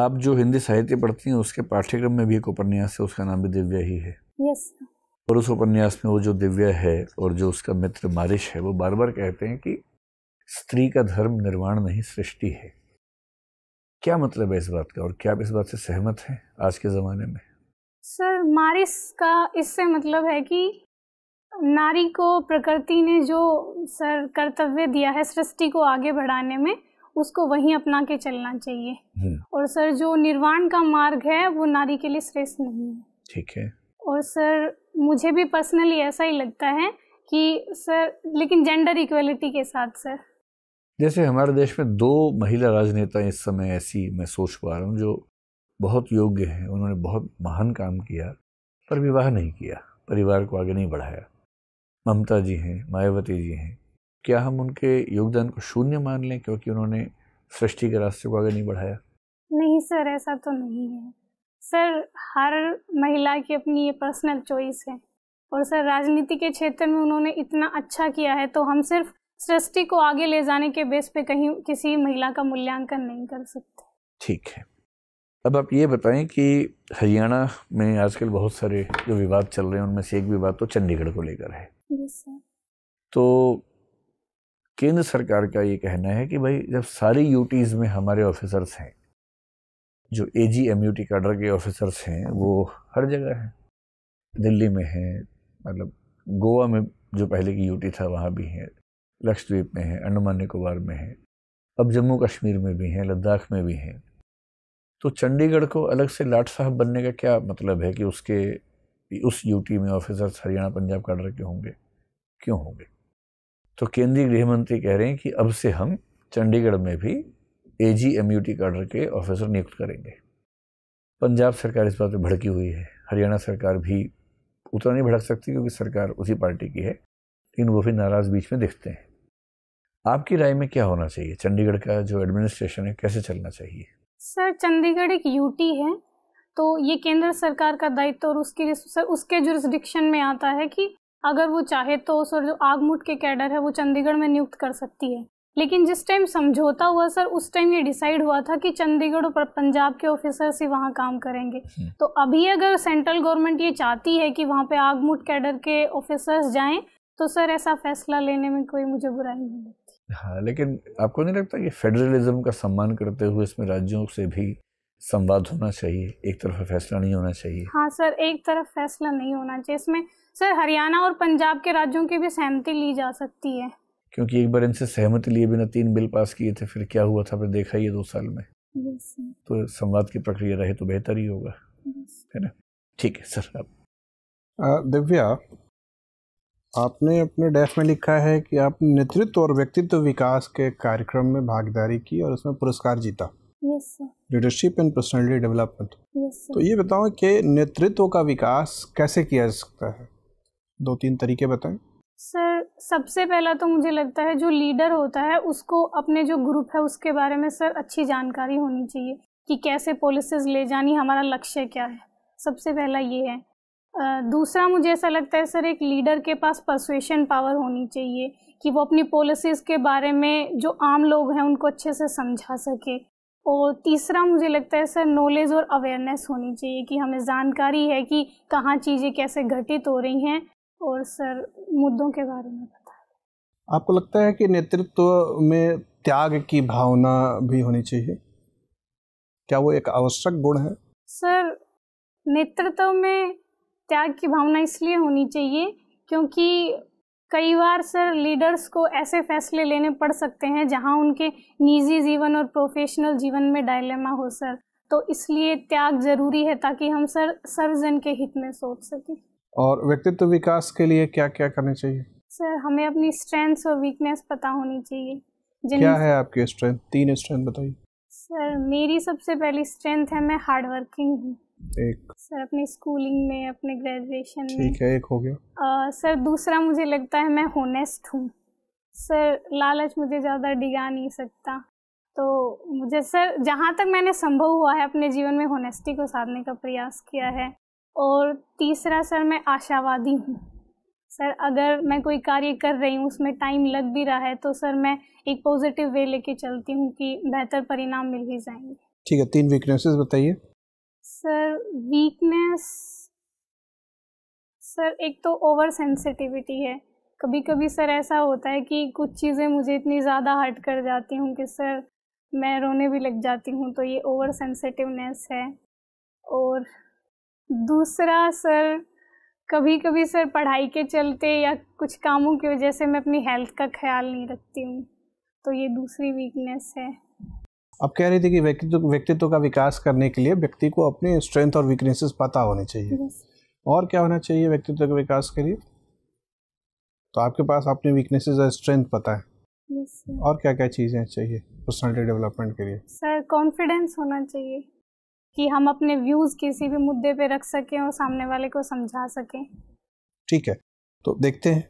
आप जो हिंदी साहित्य पढ़ती हैं उसके पाठ्यक्रम में भी एक उपन्यास है उसका नाम भी दिव्या ही है yes. और उस उपन्यास में वो जो दिव्या है और जो उसका मित्र मारिश है वो बार बार कहते हैं कि स्त्री का धर्म निर्माण नहीं सृष्टि है क्या मतलब है इस बात का और क्या आप इस बात से सहमत हैं आज के ज़माने में सर मारिस का इससे मतलब है कि नारी को प्रकृति ने जो सर कर्तव्य दिया है सृष्टि को आगे बढ़ाने में उसको वहीं अपना के चलना चाहिए हम्म। और सर जो निर्वाण का मार्ग है वो नारी के लिए श्रेष्ठ नहीं है ठीक है और सर मुझे भी पर्सनली ऐसा ही लगता है कि सर लेकिन जेंडर इक्वलिटी के साथ सर जैसे हमारे देश में दो महिला राजनेता इस समय ऐसी मैं सोच पा रहा हूँ जो बहुत योग्य हैं उन्होंने बहुत महान काम किया पर विवाह नहीं किया परिवार को आगे नहीं बढ़ाया ममता जी हैं मायावती जी हैं क्या हम उनके योगदान को शून्य मान लें क्योंकि उन्होंने सृष्टि के रास्ते को आगे नहीं बढ़ाया नहीं सर ऐसा तो नहीं है सर हर महिला की अपनी ये पर्सनल चॉइस है और सर राजनीति के क्षेत्र में उन्होंने इतना अच्छा किया है तो हम सिर्फ सृष्टि को आगे ले जाने के बेस पे कहीं किसी महिला का मूल्यांकन नहीं कर सकते ठीक है अब आप ये बताएं कि हरियाणा में आजकल बहुत सारे जो विवाद चल रहे हैं उनमें से एक विवाद तो चंडीगढ़ को लेकर है तो केंद्र सरकार का ये कहना है कि भाई जब सारी यूटीज़ में हमारे ऑफिसर्स हैं जो A G M U T cadre के ऑफिसर्स हैं वो हर जगह हैं दिल्ली में हैं मतलब गोवा में जो पहले की यूटी था वहाँ भी हैं लक्षद्वीप में है अंडमान निकोबार में है अब जम्मू कश्मीर में भी हैं लद्दाख में भी हैं तो चंडीगढ़ को अलग से लाट साहब बनने का क्या मतलब है कि उसके उस यूटी में ऑफिसर्स हरियाणा पंजाब काडर के होंगे क्यों होंगे तो केंद्रीय गृह मंत्री कह रहे हैं कि अब से हम चंडीगढ़ में भी A G M U T cadre के ऑफिसर नियुक्त करेंगे पंजाब सरकार इस बात पर भड़की हुई है हरियाणा सरकार भी उतना नहीं भड़क सकती क्योंकि सरकार उसी पार्टी की है लेकिन वो भी नाराज़ बीच में दिखते हैं आपकी राय में क्या होना चाहिए चंडीगढ़ का जो एडमिनिस्ट्रेशन है कैसे चलना चाहिए सर चंडीगढ़ एक यूटी है तो ये केंद्र सरकार का दायित्व और उसके सर उसके जुरिस्डिक्शन में आता है कि अगर वो चाहे तो सर जो आगमुट के कैडर है वो चंडीगढ़ में नियुक्त कर सकती है लेकिन जिस टाइम समझौता हुआ सर उस टाइम ये डिसाइड हुआ था कि चंडीगढ़ और पंजाब के ऑफिसर्स ही वहाँ काम करेंगे हम्म। तो अभी अगर सेंट्रल गवर्नमेंट ये चाहती है कि वहाँ पे आगमुट कैडर के ऑफिसर्स जाएं तो सर ऐसा फैसला लेने में कोई मुझे बुराई नहीं लगती हाँ लेकिन आपको नहीं लगता कि फेडरलिज्म का सम्मान करते हुए इसमें राज्यों से भी संवाद होना चाहिए एक तरफ फैसला नहीं होना चाहिए हाँ सर एक तरफ फैसला नहीं होना चाहिए इसमें सर हरियाणा और पंजाब के राज्यों की भी सहमति ली जा सकती है क्योंकि एक बार इनसे सहमति लिए बिना तीन बिल पास किए थे फिर क्या हुआ था फिर देखा ये दो साल में तो संवाद की प्रक्रिया रहे तो बेहतर ही होगा है ना ठीक है सर आप दिव्या आपने अपने डेफ में लिखा है कि आप नेतृत्व और व्यक्तित्व विकास के कार्यक्रम में भागीदारी की और उसमें पुरस्कार जीता लीडरशिप एंड पर्सनैलिटी डेवलपमेंट तो ये बताओ कि नेतृत्व का विकास कैसे किया जा सकता है दो तीन तरीके बताएं सर सबसे पहला तो मुझे लगता है जो लीडर होता है उसको अपने जो ग्रुप है उसके बारे में सर अच्छी जानकारी होनी चाहिए कि कैसे पॉलिसीज ले जानी हमारा लक्ष्य क्या है सबसे पहला ये है दूसरा मुझे ऐसा लगता है सर एक लीडर के पास परसुएशन पावर होनी चाहिए कि वो अपनी पॉलिसीज़ के बारे में जो आम लोग हैं उनको अच्छे से समझा सके और तीसरा मुझे लगता है सर नॉलेज और अवेयरनेस होनी चाहिए कि हमें जानकारी है कि कहाँ चीज़ें कैसे घटित हो रही हैं और सर मुद्दों के बारे में पता है आपको लगता है कि नेतृत्व में त्याग की भावना भी होनी चाहिए क्या वो एक आवश्यक गुण है सर नेतृत्व में त्याग की भावना इसलिए होनी चाहिए क्योंकि कई बार सर लीडर्स को ऐसे फैसले लेने पड़ सकते हैं जहां उनके निजी जीवन और प्रोफेशनल जीवन में डायलेमा हो सर तो इसलिए त्याग जरूरी है ताकि हम सर सर्वजन के हित में सोच सकें और व्यक्तित्व विकास के लिए क्या क्या करना चाहिए सर हमें अपनी स्ट्रेंथ्स और वीकनेस पता होनी चाहिए क्या है आपकी स्ट्रेंथ तीन स्ट्रेंथ बताइए सर मेरी सबसे पहली स्ट्रेंथ है मैं हार्ड वर्किंग हूँ एक सर अपने स्कूलिंग में अपने ग्रेजुएशन में ठीक है एक हो गया आ, सर दूसरा मुझे लगता है मैं होनेस्ट हूँ सर लालच मुझे ज़्यादा डिगा नहीं सकता तो मुझे सर जहाँ तक मैंने संभव हुआ है अपने जीवन में होनेस्टी को साधने का प्रयास किया है और तीसरा सर मैं आशावादी हूँ सर अगर मैं कोई कार्य कर रही हूँ उसमें टाइम लग भी रहा है तो सर मैं एक पॉजिटिव वे लेके चलती हूँ कि बेहतर परिणाम मिल ही जाएंगे ठीक है तीन वीकनेसेस बताइए सर वीकनेस सर एक तो ओवर सेंसिटिविटी है कभी कभी सर ऐसा होता है कि कुछ चीज़ें मुझे इतनी ज़्यादा हर्ट कर जाती हूँ कि सर मैं रोने भी लग जाती हूँ तो ये ओवर सेंसिटिवनेस है और दूसरा सर कभी कभी सर पढ़ाई के चलते या कुछ कामों की वजह से मैं अपनी हेल्थ का ख्याल नहीं रखती हूँ तो ये दूसरी वीकनेस है आप कह रहे थे कि व्यक्तित्व व्यक्तित्व का विकास करने के लिए व्यक्ति को अपने स्ट्रेंथ और वीकनेसेस पता होने चाहिए और क्या होना चाहिए व्यक्तित्व के विकास के लिए तो आपके पास अपने वीकनेसेस और स्ट्रेंथ पता है और क्या क्या चीज़ें चाहिए पर्सनालिटी डेवलपमेंट के लिए सर कॉन्फिडेंस होना चाहिए कि हम अपने व्यूज़ किसी भी मुद्दे पे रख सकें और सामने वाले को समझा सकें ठीक है तो देखते हैं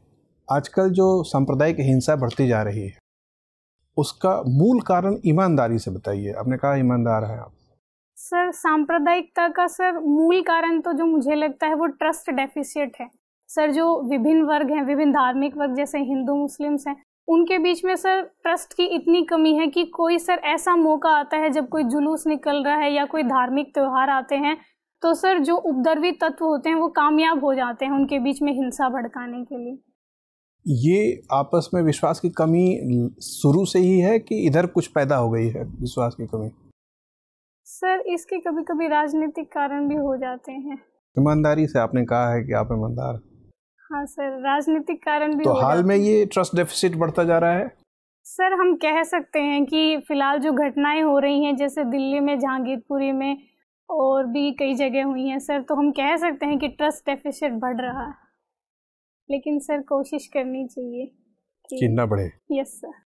आजकल जो सांप्रदायिक हिंसा बढ़ती जा रही है उसका मूल कारण ईमानदारी से बताइए आपने कहा ईमानदार है आप सर सांप्रदायिकता का सर मूल कारण तो जो मुझे लगता है वो ट्रस्ट डेफिशिएट है सर जो विभिन्न वर्ग हैं विभिन्न धार्मिक वर्ग जैसे हिंदू मुस्लिम्स हैं उनके बीच में सर ट्रस्ट की इतनी कमी है कि कोई सर ऐसा मौका आता है जब कोई जुलूस निकल रहा है या कोई धार्मिक त्यौहार आते हैं तो सर जो उपद्रवी तत्व होते हैं वो कामयाब हो जाते हैं उनके बीच में हिंसा भड़काने के लिए ये आपस में विश्वास की कमी शुरू से ही है कि इधर कुछ पैदा हो गई है विश्वास की कमी सर इसके कभी कभी राजनीतिक कारण भी हो जाते हैं ईमानदारी से आपने कहा है कि आप ईमानदार हाँ सर राजनीतिक कारण भी तो हाल में ये ट्रस्ट डेफिसिट बढ़ता जा रहा है सर हम कह सकते हैं कि फिलहाल जो घटनाएं हो रही हैं जैसे दिल्ली में जहांगीरपुरी में और भी कई जगह हुई हैं सर तो हम कह सकते हैं कि ट्रस्ट डेफिसिट बढ़ रहा है लेकिन सर कोशिश करनी चाहिए कि ना बढ़े यस सर